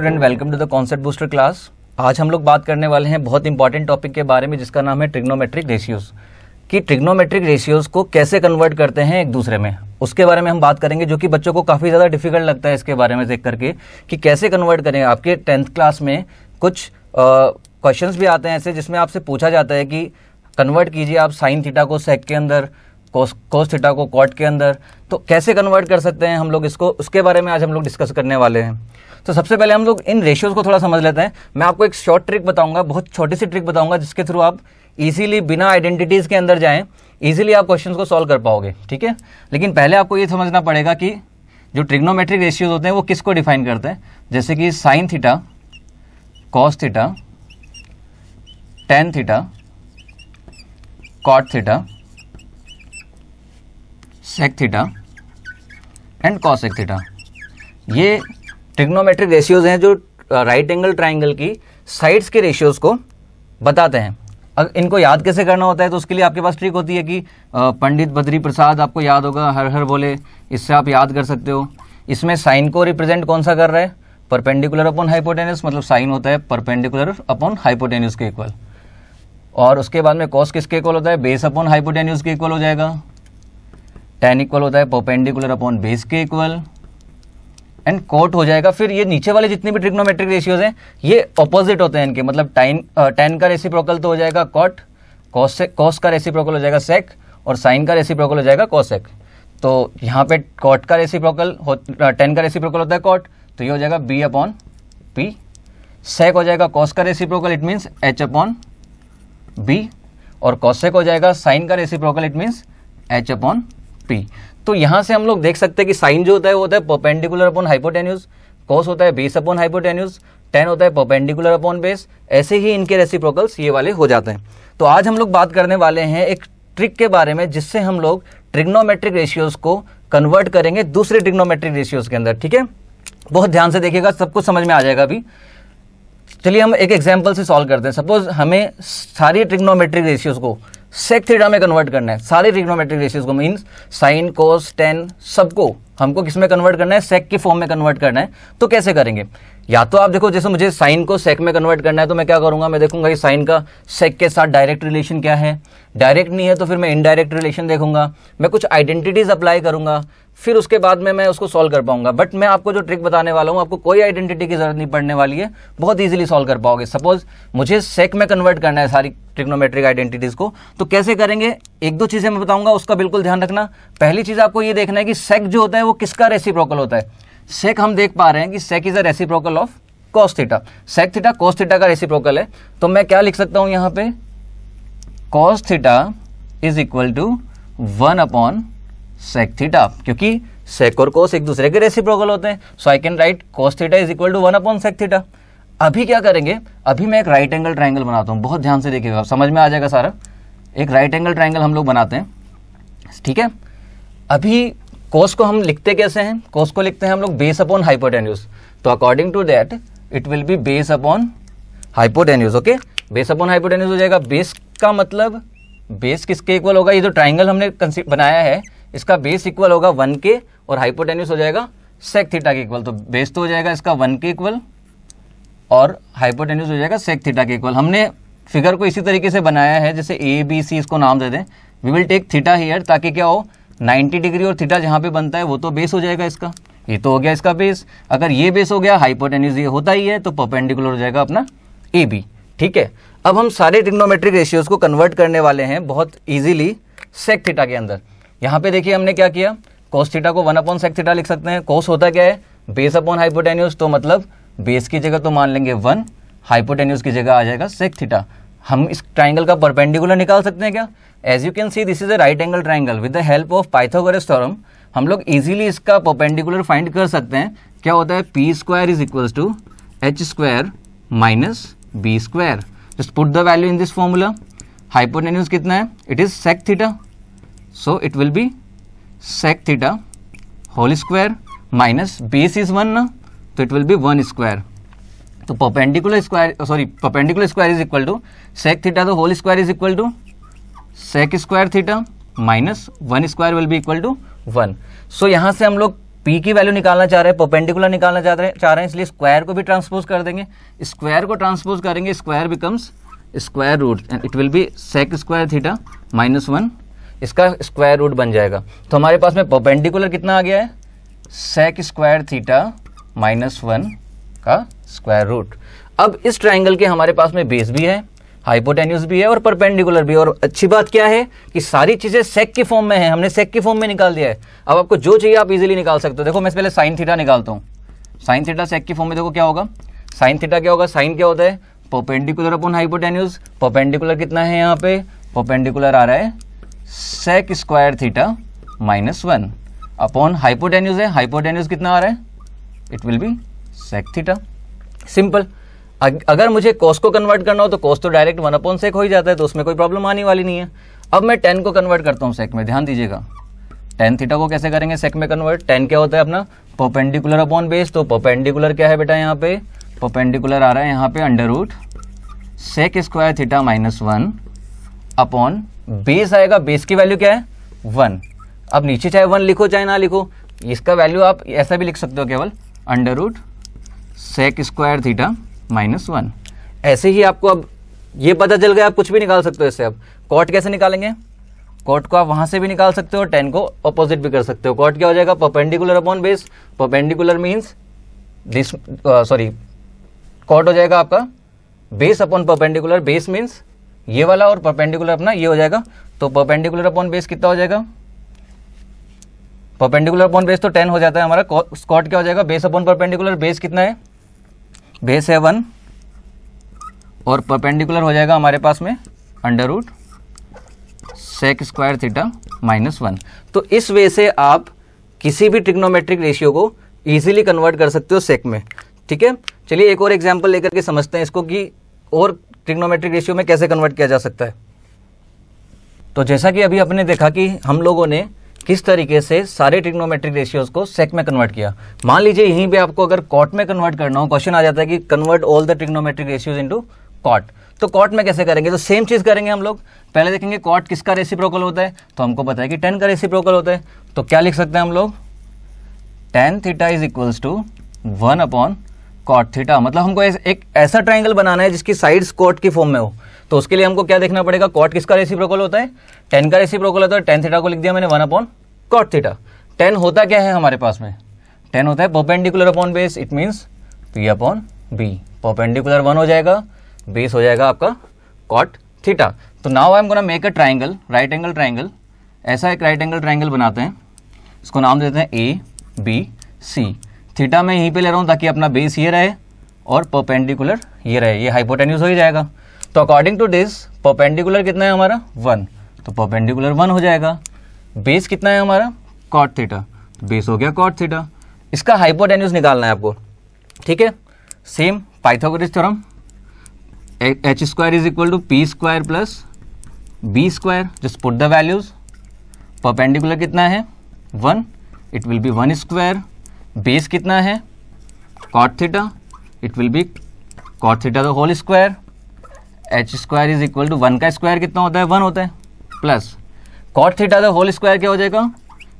student welcome to the concept booster class आज हम लोग बात करने वाले हैं बहुत इंपॉर्टेंट टॉपिक के बारे में जिसका नाम है ट्रिग्नोमेट्रिक रेशियोज कि ट्रिग्नोमेट्रिक रेशियोज को कैसे कन्वर्ट करते हैं एक दूसरे में उसके बारे में हम बात करेंगे जो कि बच्चों को काफ़ी ज़्यादा डिफिकल्ट लगता है इसके बारे में देख करके कि कैसे कन्वर्ट करें आपके टेंथ क्लास में कुछ क्वेश्चन भी आते हैं ऐसे जिसमें आपसे पूछा जाता है कि कन्वर्ट कीजिए आप साइन थीटा को सेक के अंदर कोस कोस थीटा को कॉट के अंदर तो कैसे कन्वर्ट कर सकते हैं हम लोग इसको उसके बारे में आज हम लोग डिस्कस करने वाले हैं तो सबसे पहले हम लोग इन रेशियोज़ को थोड़ा समझ लेते हैं मैं आपको एक शॉर्ट ट्रिक बताऊंगा बहुत छोटी सी ट्रिक बताऊंगा जिसके थ्रू आप इजीली बिना आइडेंटिटीज़ के अंदर जाएं इजीली आप क्वेश्चंस को सॉल्व कर पाओगे ठीक है लेकिन पहले आपको ये समझना पड़ेगा कि जो ट्रिग्नोमेट्रिक रेशियोज होते हैं वो किसको डिफाइन करते हैं जैसे कि sine theta cos theta tan theta cot theta sec theta and एक थीटा ये ट्रिग्नोमेट्रिक रेशियोज हैं जो राइट एंगल ट्राइंगल की साइड्स के रेशियोज को बताते हैं अब इनको याद कैसे करना होता है तो उसके लिए आपके पास ट्रिक होती है कि uh, पंडित बद्री प्रसाद आपको याद होगा हर हर बोले इससे आप याद कर सकते हो इसमें साइन को रिप्रेजेंट कौन सा कर रहा है परपेंडिकुलर अपॉन हाइपोटेन्यूस मतलब साइन होता है परपेंडिकुलर अपॉन हाइपोटेन्यूस के इक्वल और उसके बाद में कॉस किसके इक्वल होता है बेस अपॉन हाइपोटेन्यूस के इक्वल हो जाएगा टेन इक्वल होता है परपेंडिकुलर अपॉन बेस के इक्वल एंड कोट हो जाएगा फिर ये नीचे वाले जितने भी ट्रिग्नोमेट्रिक रेशियोज हैं ये ऑपोजिट होते हैं इनके मतलब टाइन टेन का रेसिप्रोकल तो हो जाएगा कॉट कॉस से कॉस का रेसिप्रोकल हो जाएगा सेक और साइन का रेसिप्रोकल हो जाएगा कॉसेक तो यहाँ पे कॉट का रेसिप्रोकल हो टेन का रेसिप्रोकल होता है कॉट तो ये हो जाएगा बी अपॉन पी सेक हो जाएगा कॉस का reciprocal it means H upon B और कॉसेक हो जाएगा साइन का reciprocal it means H upon P तो यहाँ से हम लोग देख सकते हैं कि साइन जो होता है वो होता है पोपेंडिकुलर अपॉन हाइपोटेन्यूज कॉस होता है बेस अपॉन हाइपोटेन्यूज टेन होता है पोपेंडिकुलर अपॉन बेस ऐसे ही इनके रेसिप्रोकल्स ये वाले हो जाते हैं तो आज हम लोग बात करने वाले हैं एक ट्रिक के बारे में जिससे हम लोग ट्रिग्नोमेट्रिक रेशियोज को कन्वर्ट करेंगे दूसरे ट्रिग्नोमेट्रिक रेशियोज के अंदर ठीक है बहुत ध्यान से देखिएगा सब कुछ समझ में आ जाएगा अभी चलिए हम एक एग्जाम्पल से सॉल्व करते हैं सपोज हमें सारी ट्रिग्नोमेट्रिक रेशियोज को सेक थीटा में कन्वर्ट करना है सारे ट्रिग्नोमेट्रिक रेशियोज को मीन्स साइन कोस टेन सबको हमको किस में कन्वर्ट करना है सेक के फॉर्म में कन्वर्ट करना है तो कैसे करेंगे या तो आप देखो जैसे मुझे साइन को सेक में कन्वर्ट करना है तो मैं क्या करूंगा मैं देखूंगा कि साइन का सेक के साथ डायरेक्ट रिलेशन क्या है डायरेक्ट नहीं है तो फिर मैं इनडायरेक्ट रिलेशन देखूंगा मैं कुछ आइडेंटिटीज अप्लाई करूंगा फिर उसके बाद में मैं उसको सॉल्व कर पाऊंगा बट मैं आपको जो ट्रिक बताने वाला हूँ आपको कोई आइडेंटिटी की जरूरत नहीं पड़ने वाली है बहुत ईजिली सॉल्व कर पाओगे सपोज मुझे सेक में कन्वर्ट करना है सारी ट्रिग्नोमेट्रिक आइडेंटिटीज को तो कैसे करेंगे एक दो चीजें मैं बताऊंगा उसका बिल्कुल ध्यान रखना पहली चीज आपको ये देखना है कि सेक जो होता है वो किसका रेसिप्रोकल होता है सेक हम देख पा रहे हैं कि sec is a reciprocal of cos theta sec theta cos theta का रेसिप्रोकल है तो मैं क्या लिख सकता हूं यहां पे cos theta is equal to one upon sec theta क्योंकि सेक और कोस एक दूसरे के रेसिप्रोकल होते हैं so I can write cos theta is equal to one upon sec theta अभी क्या करेंगे अभी मैं एक राइट एंगल ट्राइंगल बनाता हूं बहुत ध्यान से देखिएगा समझ में आ जाएगा सारा एक राइट एंगल ट्राइंगल हम लोग बनाते हैं ठीक है अभी कोस को हम लिखते कैसे हैं कोस को लिखते हैं हम लोग बेस अपॉन हाइपोटेन्यूज तो according to that it will be base upon hypotenuse okay base upon hypotenuse हो जाएगा बेस का मतलब बेस किसके इक्वल होगा ये जो ट्राइंगल हमने बनाया है इसका बेस इक्वल होगा वन के और हाइपोटेन्यूस हो जाएगा सेक थीटा के इक्वल तो बेस तो हो जाएगा इसका वन के इक्वल और हाइपोटेन्यूस हो जाएगा सेक थीटा के इक्वल हमने फिगर को इसी तरीके से बनाया है जैसे ए बी सी इसको नाम दे दें we will take theta here ताकि क्या हो 90 डिग्री और थीटा जहाँ पे बनता है वो तो बेस हो जाएगा इसका ये तो हो गया इसका बेस अगर ये बेस हो गया हाइपोटेन्यूज ये होता ही है तो परपेंडिकुलर हो जाएगा अपना ए बी ठीक है अब हम सारे टिग्नोमेट्रिक रेशियोज को कन्वर्ट करने वाले हैं बहुत ईजिली सेक थीटा के अंदर यहाँ पे देखिए हमने क्या किया कोस थीटा को वन अपॉन सेक थीटा लिख सकते हैं कोस होता क्या है बेस अपॉन हाइपोटेन्यूज तो मतलब बेस की जगह तो मान लेंगे वन हाइपोटेन्यूज की जगह आ जाएगा सेक थीटा हम इस ट्राइंगल का परपेंडिकुलर निकाल सकते हैं क्या as you can see this is a right angle triangle with the help of Pythagoras theorem हम लोग इजीली इसका परपेंडिकुलर फाइंड कर सकते हैं क्या होता है P square is equal to H square minus B square just put the value in this formula hypotenuse कितना है it is sec theta so it will be sec theta whole square minus base is one ना तो it will be one square तो perpendicular square sorry perpendicular square is equal to sec theta तो whole square is equal to sec square theta minus one square will be equal to one so यहाँ से हम लोग P की value निकालना चाह रहे हैं परपेंडिकुलर निकालना चाह रहे चाह रहे हैं इसलिए स्क्वायर को भी ट्रांसपोज कर देंगे स्क्वायर को ट्रांसपोज करेंगे square becomes square root and it will be sec square theta minus one इसका स्क्वायर रूट बन जाएगा तो हमारे पास में पोपेंडिकुलर कितना आ गया है sec square theta minus one का स्क्वायर रूट अब इस ट्राइंगल के हमारे पास में बेस भी है हाइपोटेन्यूस भी है और परपेंडिकुलर भी है और अच्छी बात क्या है कि सारी चीज़ें सेक के फॉर्म में है हमने सेक के फॉर्म में निकाल दिया है अब आपको जो चाहिए आप इजिली निकाल सकते हो देखो मैं पहले साइन थीटा निकालता हूँ साइन थीटा सेक के फॉर्म में देखो क्या होगा साइन थीटा क्या होगा साइन क्या होता है पोपेंडिकुलर अपॉन हाइपोटेन्यूज पोपेंडिकुलर कितना है यहाँ पे पोपेंडिकुलर आ रहा है sec square theta minus one upon hypotenuse है हाइपोटेन्यूज कितना आ रहा है it will be sec theta simple अगर मुझे कोस को कन्वर्ट करना हो तो कोस तो डायरेक्ट वन अपॉन सेक हो ही जाता है तो उसमें कोई प्रॉब्लम आने वाली नहीं है अब मैं टेन को कन्वर्ट करता हूँ सेक में ध्यान दीजिएगा टेन थीटा को कैसे करेंगे सेक में कन्वर्ट टेन क्या होता है अपना परपेंडिकुलर अपॉन बेस तो पोपेंडिकुलर क्या है बेटा यहाँ पे परपेंडिकुलर आ रहा है यहाँ पे under root sec square theta minus one upon base आएगा बेस की वैल्यू क्या है वन अब नीचे चाहे वन लिखो चाहे ना लिखो इसका वैल्यू आप ऐसा भी लिख सकते हो केवल under root sec square theta minus one ऐसे ही आपको अब ये पता चल गया आप कुछ भी निकाल सकते हो इससे अब कॉट कैसे निकालेंगे कॉट को आप वहां से भी निकाल सकते हो टेन को अपोजिट भी कर सकते हो कॉट क्या हो जाएगा perpendicular upon base perpendicular means this sorry cot हो जाएगा आपका base upon perpendicular base means ये वाला और परपेंडिकुलर अपना ये हो जाएगा तो परपेंडिकुलर अपॉन बेस कितना हो जाएगा परपेंडिकुलर अपॉन बेस तो टेन हो जाता है हमारा स्कॉट क्या हो जाएगा बेस अपॉन परपेंडिकुलर बेस कितना है बेस है वन और परपेंडिकुलर हो जाएगा हमारे पास में under root sec square theta minus one तो इस वे से आप किसी भी ट्रिग्नोमेट्रिक रेशियो को ईजिली कन्वर्ट कर सकते हो सेक में ठीक है चलिए एक और एग्जाम्पल लेकर के समझते हैं इसको कि और ट्रिग्नोमेट्रिक रेशियो में कैसे कन्वर्ट किया जा सकता है तो जैसा कि अभी आपने देखा कि हम लोगों ने किस तरीके से सारे ट्रिग्नोमेट्रिक रेशियोज को सेक में कन्वर्ट किया मान लीजिए यहीं पे आपको अगर कॉट में कन्वर्ट करना हो क्वेश्चन आ जाता है कि convert all the trigonometric ratios into cot तो कॉट में कैसे करेंगे तो सेम चीज़ करेंगे हम लोग पहले देखेंगे कॉट किसका प्रोकल होता है तो हमको पता है कि टेन का प्रोकल होता है तो क्या लिख सकते हैं हम लोग tan theta is equals to one upon cot theta मतलब हमको एक ऐसा ट्राइंगल बनाना है जिसकी साइड्स कॉट की फॉर्म में हो तो उसके लिए हमको क्या देखना पड़ेगा कॉट किसका प्रोकोल होता है टेन का प्रोकोल होता है टेन थीटा को लिख दिया मैंने one upon cot theta tan होता क्या है हमारे पास में टेन होता है perpendicular upon base it means P upon B perpendicular one हो जाएगा बेस हो जाएगा आपका कॉट थीटा तो now I am gonna make a triangle right angle triangle ऐसा एक राइट एंगल ट्राइंगल बनाते हैं इसको नाम देते हैं ए बी सी थीटा मैं यहीं पे ले रहा हूँ ताकि अपना बेस ये रहे और परपेंडिकुलर ये रहे ये हाइपोटेन्यूज हो ही जाएगा तो अकॉर्डिंग टू दिस परपेंडिकुलर कितना है हमारा वन तो परपेंडिकुलर वन हो जाएगा बेस कितना है हमारा कॉट थीटा बेस हो गया कॉट थीटा इसका हाइपोटेन्यूज निकालना है आपको ठीक है same Pythagoras theorem H square is equal to P square plus B square just put the values perpendicular कितना है one it will be one square base कितना है cot theta it will be cot theta the whole square H square is equal to one का square कितना होता है one होता है plus cot theta the whole square क्या हो जाएगा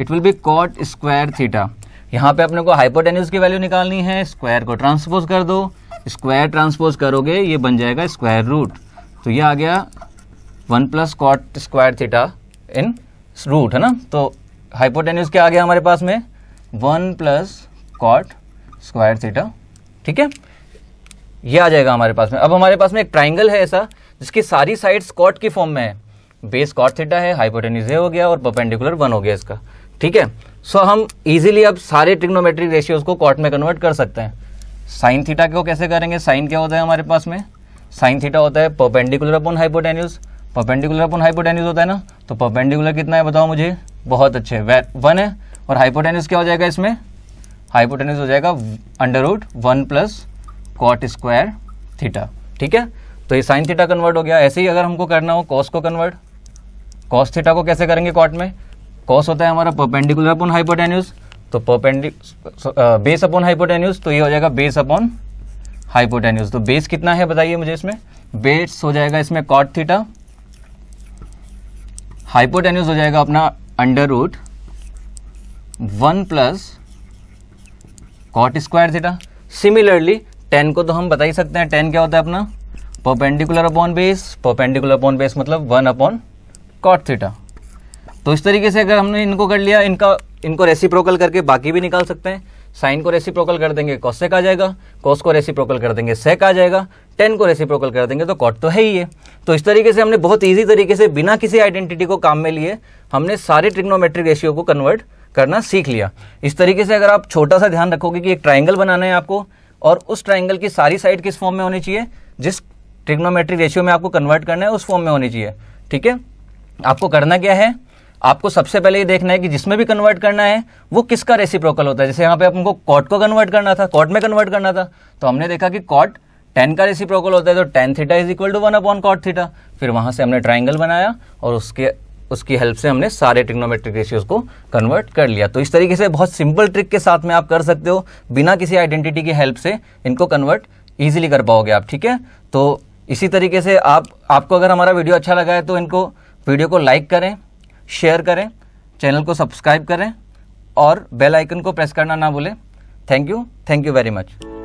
it will be cot square theta यहाँ पे अपने को हाइपोटेन्यूज की वैल्यू निकालनी है स्क्वायर को ट्रांसपोज कर दो स्क्वायर ट्रांसपोज करोगे ये बन जाएगा स्क्वायर रूट तो ये आ गया one plus cot square theta इन रूट है ना तो हाइपोटेन्यूज क्या आ गया हमारे पास में one plus cot square theta ठीक है ये आ जाएगा हमारे पास में अब हमारे पास में एक ट्राइंगल है ऐसा जिसकी सारी साइड कॉट की फॉर्म में है बेस कॉट थीटा है हाइपोटेनिज हो गया और परपेंडिकुलर वन हो गया इसका ठीक है सो हम इजीली अब सारे ट्रिग्नोमेट्रिक रेशियोज को कॉट में कन्वर्ट कर सकते हैं साइन थीटा को कैसे करेंगे साइन क्या होता है हमारे पास में साइन थीटा होता है perpendicular upon hypotenuse perpendicular upon hypotenuse होता है ना तो परपेंडिकुलर कितना है बताओ मुझे बहुत अच्छे वन है और हाइपोटेन्यूज क्या हो जाएगा इसमें हाइपोटेन्यूज हो जाएगा under root one plus cot square theta ठीक है तो ये साइन थीटा कन्वर्ट हो गया ऐसे ही अगर हमको करना हो कॉस को कन्वर्ट कॉस थीटा को कैसे करेंगे कॉट में कॉस होता है हमारा परपेंडिकुलर अपॉन हाइपोटेन्यूज तो परपेंडिक बेस अपॉन हाइपोटेन्यूज तो ये हो जाएगा बेस अपॉन हाइपोटेन्यूज तो बेस कितना है बताइए मुझे इसमें बेस हो जाएगा इसमें कॉट थीटा हाइपोटेन्यूज हो जाएगा अपना under root one plus cot square theta similarly tan को तो हम बता ही सकते हैं टेन क्या होता है अपना perpendicular upon base perpendicular upon base मतलब वन अपॉन कॉट थीटा तो इस तरीके से अगर हमने इनको कर लिया इनका इनको रेसिप्रोकल करके बाकी भी निकाल सकते हैं साइन को रेसिप्रोकल कर देंगे कॉसेक आ जाएगा कॉस को रेसिप्रोकल कर देंगे सेक आ जाएगा टेन को रेसिप्रोकल कर देंगे तो कॉट तो है ही है तो इस तरीके से हमने बहुत ईजी तरीके से बिना किसी आइडेंटिटी को काम में लिए हमने सारे ट्रिग्नोमेट्रिक रेशियो को कन्वर्ट करना सीख लिया इस तरीके से अगर आप छोटा सा ध्यान रखोगे कि एक ट्राइंगल बनाना है आपको और उस ट्राइंगल की सारी साइड किस फॉर्म में होनी चाहिए जिस ट्रिग्नोमेट्रिक रेशियो में आपको कन्वर्ट करना है उस फॉर्म में होनी चाहिए ठीक है आपको करना क्या है आपको सबसे पहले ये देखना है कि जिसमें भी कन्वर्ट करना है वो किसका रेसिप्रोकल होता है जैसे यहाँ पे आपको कॉट को कन्वर्ट करना था कॉट में कन्वर्ट करना था तो हमने देखा कि कॉट टेन का रेसिप्रोकल होता है तो tan theta is equal to one upon cot theta फिर वहाँ से हमने ट्राइंगल बनाया और उसके उसकी हेल्प से हमने सारे टेक्नोमेट्रिक रेशियोज को कन्वर्ट कर लिया तो इस तरीके से बहुत सिंपल ट्रिक के साथ में आप कर सकते हो बिना किसी आइडेंटिटी की हेल्प से इनको कन्वर्ट ईजिली कर पाओगे आप ठीक है तो इसी तरीके से आप आपको अगर हमारा वीडियो अच्छा लगा है तो इनको वीडियो को लाइक करें शेयर करें चैनल को सब्सक्राइब करें और बेल आइकन को प्रेस करना ना भूलें thank you thank you very much